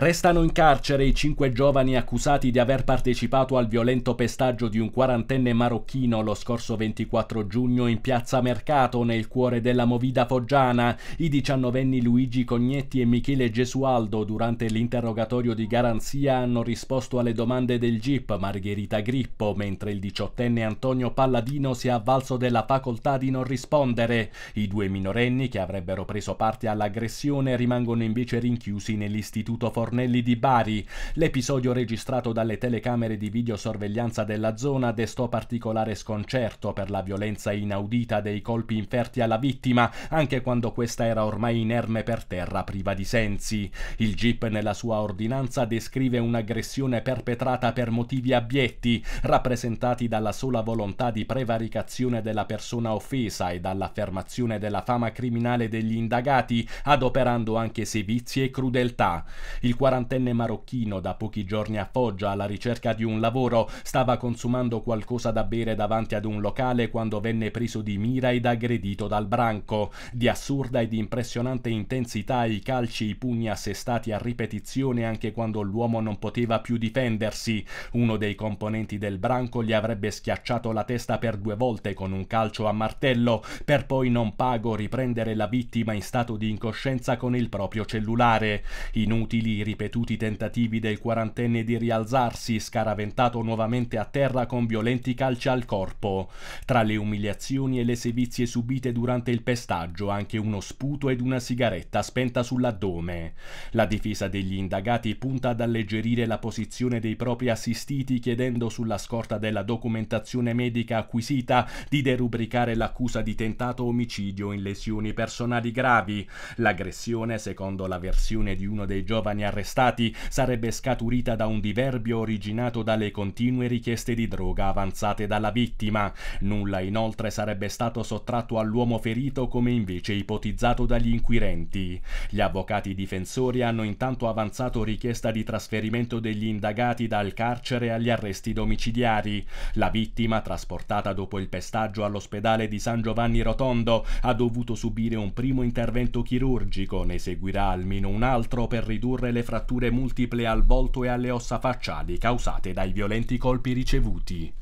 Restano in carcere i cinque giovani accusati di aver partecipato al violento pestaggio di un quarantenne marocchino lo scorso 24 giugno in piazza Mercato nel cuore della Movida Foggiana. I diciannovenni Luigi Cognetti e Michele Gesualdo durante l'interrogatorio di garanzia hanno risposto alle domande del GIP Margherita Grippo, mentre il diciottenne Antonio Palladino si è avvalso della facoltà di non rispondere. I due minorenni che avrebbero preso parte all'aggressione rimangono invece rinchiusi nell'istituto forestale Fornelli di Bari. L'episodio registrato dalle telecamere di videosorveglianza della zona destò particolare sconcerto per la violenza inaudita dei colpi inferti alla vittima, anche quando questa era ormai inerme per terra priva di sensi. Il GIP nella sua ordinanza descrive un'aggressione perpetrata per motivi abietti, rappresentati dalla sola volontà di prevaricazione della persona offesa e dall'affermazione della fama criminale degli indagati, adoperando anche sevizie e crudeltà. Il quarantenne marocchino, da pochi giorni a Foggia alla ricerca di un lavoro, stava consumando qualcosa da bere davanti ad un locale quando venne preso di mira ed aggredito dal branco. Di assurda ed impressionante intensità i calci i pugni assestati a ripetizione anche quando l'uomo non poteva più difendersi. Uno dei componenti del branco gli avrebbe schiacciato la testa per due volte con un calcio a martello, per poi non pago riprendere la vittima in stato di incoscienza con il proprio cellulare. Inutili i ripetuti tentativi del quarantenne di rialzarsi, scaraventato nuovamente a terra con violenti calci al corpo. Tra le umiliazioni e le sevizie subite durante il pestaggio, anche uno sputo ed una sigaretta spenta sull'addome. La difesa degli indagati punta ad alleggerire la posizione dei propri assistiti chiedendo sulla scorta della documentazione medica acquisita di derubricare l'accusa di tentato omicidio in lesioni personali gravi. L'aggressione, secondo la versione di uno dei giovani arrestati sarebbe scaturita da un diverbio originato dalle continue richieste di droga avanzate dalla vittima. Nulla inoltre sarebbe stato sottratto all'uomo ferito come invece ipotizzato dagli inquirenti. Gli avvocati difensori hanno intanto avanzato richiesta di trasferimento degli indagati dal carcere agli arresti domiciliari. La vittima, trasportata dopo il pestaggio all'ospedale di San Giovanni Rotondo, ha dovuto subire un primo intervento chirurgico, ne seguirà almeno un altro per ridurre le le fratture multiple al volto e alle ossa facciali causate dai violenti colpi ricevuti.